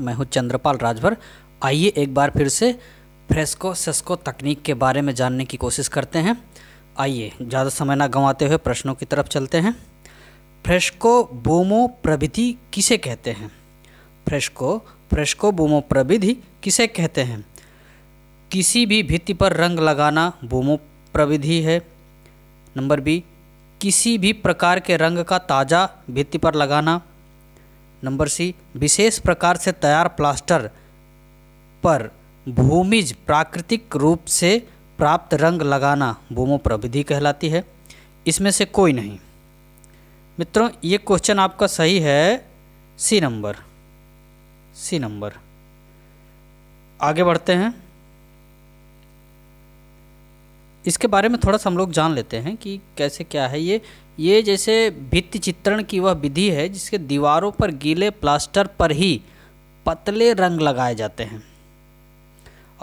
मैं हूं चंद्रपाल राजभर आइए एक बार फिर से फ्रेस्को सेस्को तकनीक के बारे में जानने की कोशिश करते हैं आइए ज़्यादा समय ना गंवाते हुए प्रश्नों की तरफ चलते हैं फ्रेस्को बोमो प्रविधि किसे कहते हैं फ्रेस्को फ्रेस्को बोमो प्रविधि किसे कहते हैं किसी भी भित्ति पर रंग लगाना बोमो प्रविधि है नंबर बी किसी भी प्रकार के रंग का ताज़ा भित्ति पर लगाना नंबर सी विशेष प्रकार से तैयार प्लास्टर पर भूमिज प्राकृतिक रूप से प्राप्त रंग लगाना भूमो प्रविधि कहलाती है इसमें से कोई नहीं मित्रों ये क्वेश्चन आपका सही है सी नंबर सी नंबर आगे बढ़ते हैं इसके बारे में थोड़ा सा हम लोग जान लेते हैं कि कैसे क्या है ये ये जैसे भित्ति चित्रण की वह विधि है जिसके दीवारों पर गीले प्लास्टर पर ही पतले रंग लगाए जाते हैं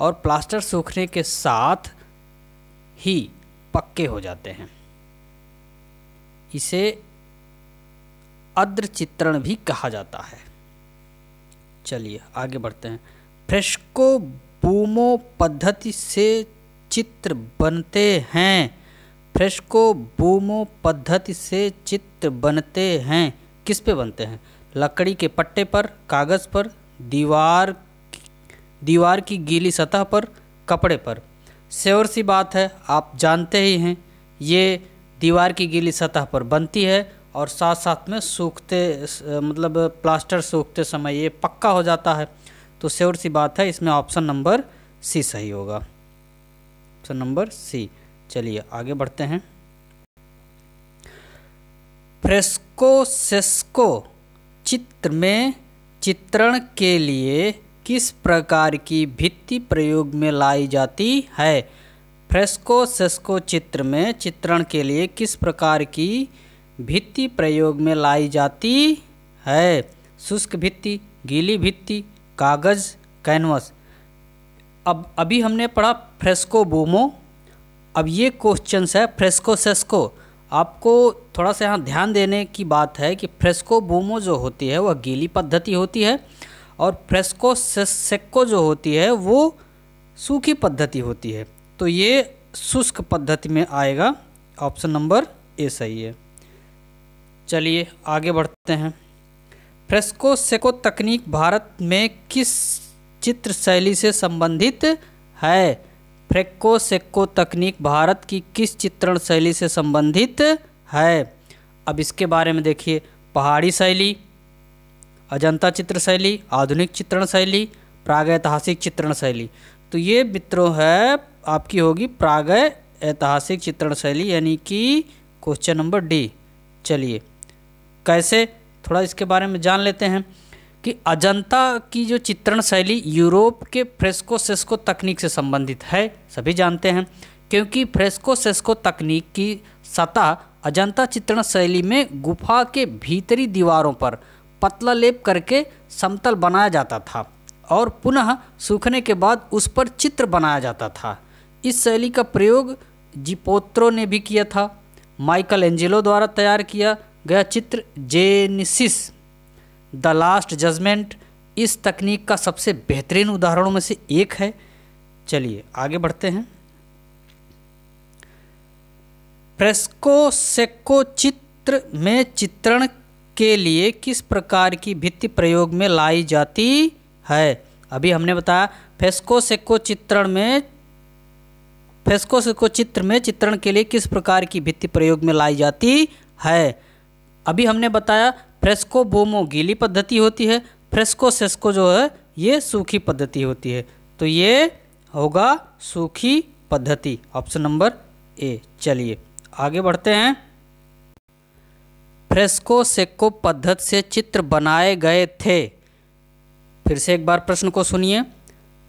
और प्लास्टर सूखने के साथ ही पक्के हो जाते हैं इसे अद्र चित्रण भी कहा जाता है चलिए आगे बढ़ते हैं फ्रेस्को बूमो पद्धति से चित्र बनते हैं फ्रेस्को बूमो पद्धति से चित्र बनते हैं किस पे बनते हैं लकड़ी के पट्टे पर कागज़ पर दीवार दीवार की गीली सतह पर कपड़े पर सेवर सी बात है आप जानते ही हैं ये दीवार की गीली सतह पर बनती है और साथ साथ में सूखते मतलब प्लास्टर सूखते समय ये पक्का हो जाता है तो सेवर सी बात है इसमें ऑप्शन नंबर सी सही होगा ऑप्शन नंबर सी चलिए आगे बढ़ते हैं फ्रेस्को सेस्को चित्र में चित्रण के लिए किस प्रकार की भित्ति प्रयोग में लाई जाती है फ्रेस्को सेस्को चित्र में चित्रण के लिए किस प्रकार की भित्ति प्रयोग में लाई जाती है शुष्क भित्ति गीली भित्ति कागज़ कैनवस अब अभी हमने पढ़ा फ्रेस्को बोमो अब ये क्वेश्चन है फ्रेस्को सेस्को आपको थोड़ा सा यहाँ ध्यान देने की बात है कि फ्रेस्को बोमो जो होती है वह गीली पद्धति होती है और फ्रेस्को सेक्को जो होती है वो सूखी पद्धति होती है तो ये शुष्क पद्धति में आएगा ऑप्शन नंबर ए सही है चलिए आगे बढ़ते हैं फ्रेस्को सेको तकनीक भारत में किस चित्र शैली से संबंधित है फ्रेक्को सेक्को तकनीक भारत की किस चित्रण शैली से संबंधित है अब इसके बारे में देखिए पहाड़ी शैली अजंता चित्र शैली आधुनिक चित्रण शैली प्रागैतिहासिक चित्रण शैली तो ये मित्रों है आपकी होगी प्राग ऐतिहासिक चित्रण शैली यानी कि क्वेश्चन नंबर डी चलिए कैसे थोड़ा इसके बारे में जान लेते हैं कि अजंता की जो चित्रण शैली यूरोप के फ्रेस्को सेस्को तकनीक से संबंधित है सभी जानते हैं क्योंकि फ्रेस्को सेस्को तकनीक की सतह अजंता चित्रण शैली में गुफा के भीतरी दीवारों पर पतला लेप करके समतल बनाया जाता था और पुनः सूखने के बाद उस पर चित्र बनाया जाता था इस शैली का प्रयोग जिपोत्रो ने भी किया था माइकल एंजेलो द्वारा तैयार किया गया चित्र जेनिसिस द लास्ट जजमेंट इस तकनीक का सबसे बेहतरीन उदाहरणों में से एक है चलिए आगे बढ़ते हैं फ्रेस्को सेक्को चित्र में चित्रण के लिए किस प्रकार की भित्ति प्रयोग में लाई जाती है अभी हमने बताया फेस्को सेक्को चित्रण में फेस्को सेक्को चित्र में चित्रण के लिए किस प्रकार की भित्ति प्रयोग में लाई जाती है अभी हमने बताया फ्रेस्को बोमो गीली पद्धति होती है फ्रेस्को सेस्को जो है ये सूखी पद्धति होती है तो ये होगा सूखी पद्धति ऑप्शन नंबर ए चलिए आगे बढ़ते हैं फ्रेस्को सेको पद्धति से चित्र बनाए गए थे फिर से एक बार प्रश्न को सुनिए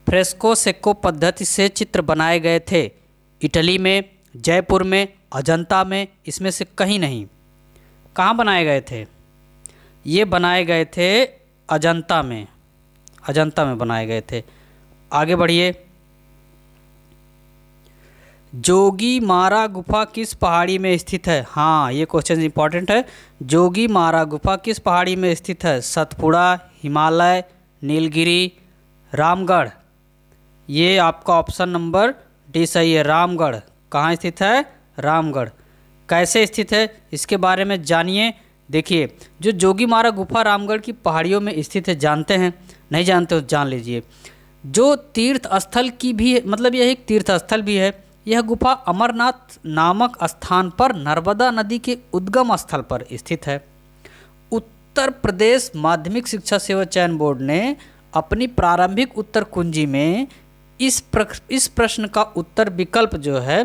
फ्रेस्को सेको पद्धति से चित्र बनाए गए थे इटली में जयपुर में अजंता में इसमें से कहीं नहीं कहाँ बनाए गए थे ये बनाए गए थे अजंता में अजंता में बनाए गए थे आगे बढ़िए जोगी मारा गुफा किस पहाड़ी में स्थित है हाँ ये क्वेश्चन इंपॉर्टेंट है जोगी मारा गुफा किस पहाड़ी में स्थित है सतपुड़ा हिमालय नीलगिरी रामगढ़ ये आपका ऑप्शन नंबर डी सही है रामगढ़ कहाँ स्थित है रामगढ़ कैसे स्थित है इसके बारे में जानिए देखिए जो जोगी मारा गुफा रामगढ़ की पहाड़ियों में स्थित है जानते हैं नहीं जानते हो तो जान लीजिए जो तीर्थ स्थल की भी मतलब यह एक तीर्थ स्थल भी है यह गुफा अमरनाथ नामक स्थान पर नर्मदा नदी के उद्गम स्थल पर स्थित है उत्तर प्रदेश माध्यमिक शिक्षा सेवा चयन बोर्ड ने अपनी प्रारंभिक उत्तर कुंजी में इस प्र, इस प्रश्न का उत्तर विकल्प जो है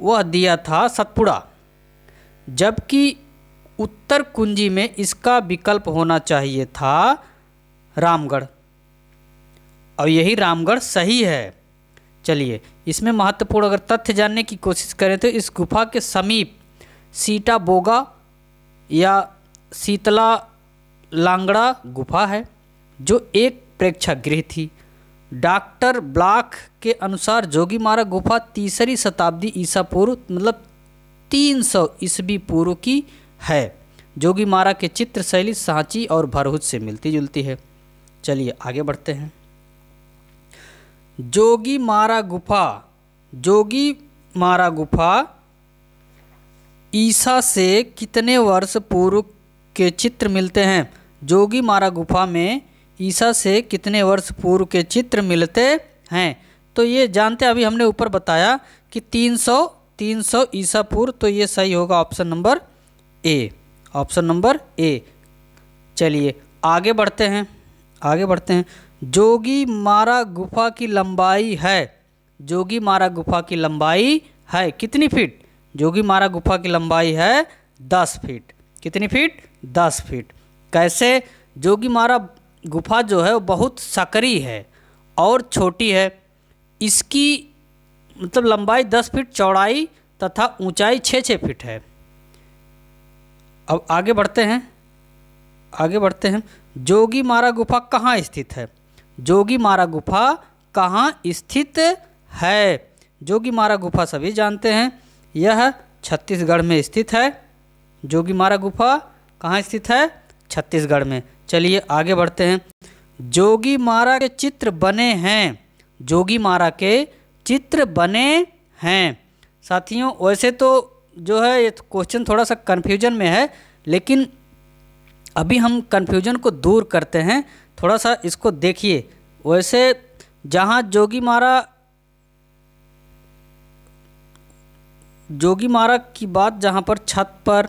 वह दिया था सतपुड़ा जबकि उत्तर कुंजी में इसका विकल्प होना चाहिए था रामगढ़ और यही रामगढ़ सही है चलिए इसमें महत्वपूर्ण अगर तथ्य जानने की कोशिश करें तो इस गुफा के समीप सीटा बोगा या शीतला लांगड़ा गुफा है जो एक प्रेक्षागृह थी डॉक्टर ब्लाक के अनुसार जोगी मारा गुफा तीसरी शताब्दी ईसा पूर्व मतलब 300 ईस्वी पूर्व की है जोगी मारा के चित्र शैली सांची और भरहुज से मिलती जुलती है चलिए आगे बढ़ते हैं जोगी मारा गुफा जोगी मारा गुफा ईसा से कितने वर्ष पूर्व के चित्र मिलते हैं जोगी मारा गुफा में ईसा से कितने वर्ष पूर्व के चित्र मिलते हैं तो ये जानते अभी हमने ऊपर बताया कि 300 300 ईसा पूर्व तो ये सही होगा option number A option number A चलिए आगे बढ़ते हैं आगे बढ़ते हैं जोगी मारा गुफा की लंबाई है जोगी मारा गुफा की लंबाई है कितनी फीट जोगी मारा गुफा की लंबाई है दस फीट कितनी फीट दस फीट कैसे जोगी मारा गुफा जो है वो बहुत सकरी है और छोटी है इसकी मतलब लंबाई दस फीट चौड़ाई तथा ऊंचाई छः छः फीट है अब आगे बढ़ते हैं आगे बढ़ते हैं जोगी मारा गुफा कहाँ स्थित है जोगी मारा गुफा कहाँ स्थित है जोगी मारा गुफा सभी जानते हैं यह छत्तीसगढ़ में स्थित है जोगी मारा गुफा कहाँ स्थित है छत्तीसगढ़ में चलिए आगे बढ़ते हैं जोगी मारा के चित्र बने हैं जोगी मारा के चित्र बने हैं साथियों वैसे तो जो है ये क्वेश्चन थोड़ा सा कन्फ्यूजन में है लेकिन अभी हम कन्फ्यूजन को दूर करते हैं थोड़ा सा इसको देखिए वैसे जहाँ जोगी मारा जोगी मारा की बात जहाँ पर छत पर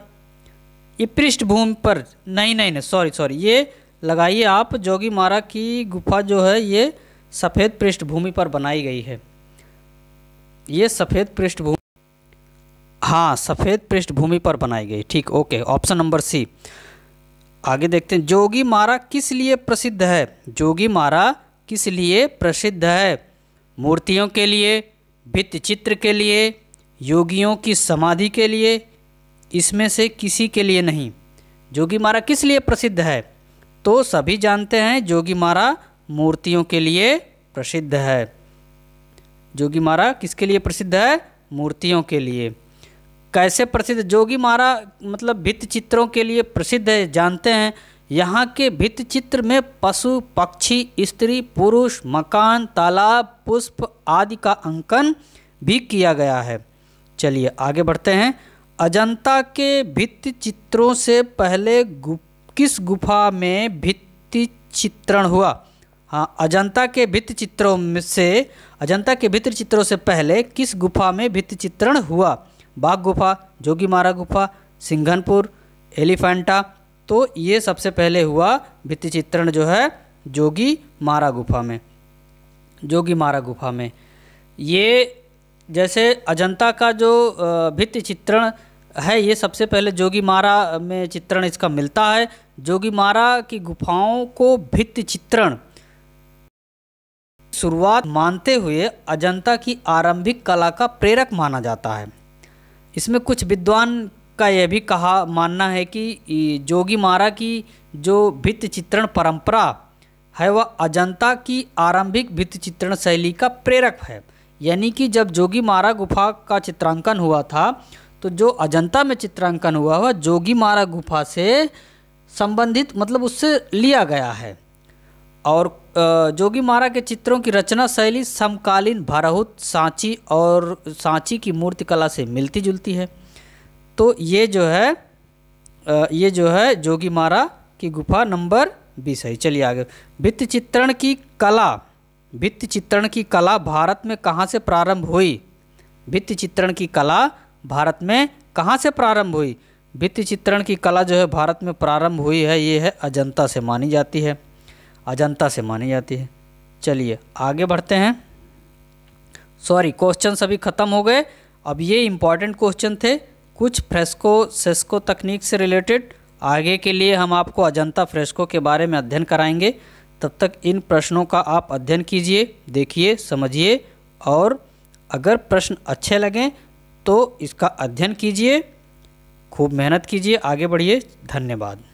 ये पृष्ठभूमि पर नहीं नहीं नहीं सॉरी सॉरी ये लगाइए आप जोगी मारा की गुफा जो है ये सफ़ेद पृष्ठभूमि पर बनाई गई है ये सफ़ेद पृष्ठभूमि हाँ सफ़ेद पृष्ठभूमि पर बनाई गई ठीक ओके ऑप्शन नंबर सी आगे देखते हैं जोगी मारा किस लिए प्रसिद्ध है जोगी मारा किस लिए प्रसिद्ध है मूर्तियों के लिए भित्त चित्र के लिए योगियों की समाधि के लिए इसमें से किसी के लिए नहीं जोगी मारा किस लिए प्रसिद्ध है तो सभी जानते हैं जोगी मारा मूर्तियों के लिए प्रसिद्ध है जोगी मारा किसके लिए प्रसिद्ध है मूर्तियों के लिए कैसे प्रसिद्ध जोगी मारा मतलब भित्त चित्रों के लिए प्रसिद्ध है जानते हैं यहाँ के भित्त चित्र में पशु पक्षी स्त्री पुरुष मकान तालाब पुष्प आदि का अंकन भी किया गया है चलिए आगे बढ़ते हैं अजंता के भित्त चित्रों से पहले गु किस गुफा में भित्ति चित्रण हुआ हाँ अजंता के भित्त चित्रों में से अजंता के भित्त चित्रों से पहले किस गुफा में भित्त चित्रण हुआ बाघ गुफा जोगीमारा गुफा सिंघनपुर एलिफेंटा तो ये सबसे पहले हुआ भित्ति चित्रण जो है जोगी मारा गुफा में जोगी मारा गुफा में ये जैसे अजंता का जो भित्ति चित्रण है ये सबसे पहले जोगी मारा में चित्रण इसका मिलता है जोगी मारा की गुफाओं को भित्ति चित्रण शुरुआत मानते हुए अजंता की आरंभिक कला का प्रेरक माना जाता है इसमें कुछ विद्वान का यह भी कहा मानना है कि जोगी मारा की जो भित्त चित्रण परंपरा है वह अजंता की आरंभिक भित्त चित्रण शैली का प्रेरक है यानी कि जब जोगी मारा गुफा का चित्रांकन हुआ था तो जो अजंता में चित्रांकन हुआ वह जोगी मारा गुफा से संबंधित मतलब उससे लिया गया है और जोगी महाराज के चित्रों की रचना शैली समकालीन भरहुत सांची और सांची की मूर्तिकला से मिलती जुलती है तो ये जो है ये जो है जोगी महाराज की गुफा नंबर बीस है चलिए आगे भित्त चित्रण की कला भित्त चित्रण की कला भारत में कहाँ से प्रारंभ हुई भित्त चित्रण की कला भारत में कहाँ से प्रारंभ हुई भित्त चित्रण की कला जो है भारत में प्रारंभ हुई है ये है अजंता से मानी जाती है अजंता से मानी जाती है चलिए आगे बढ़ते हैं सॉरी क्वेश्चन सभी ख़त्म हो गए अब ये इम्पॉर्टेंट क्वेश्चन थे कुछ फ्रेस्को सेस्को तकनीक से रिलेटेड आगे के लिए हम आपको अजंता फ्रेस्को के बारे में अध्ययन कराएंगे तब तक इन प्रश्नों का आप अध्ययन कीजिए देखिए समझिए और अगर प्रश्न अच्छे लगें तो इसका अध्ययन कीजिए खूब मेहनत कीजिए आगे बढ़िए धन्यवाद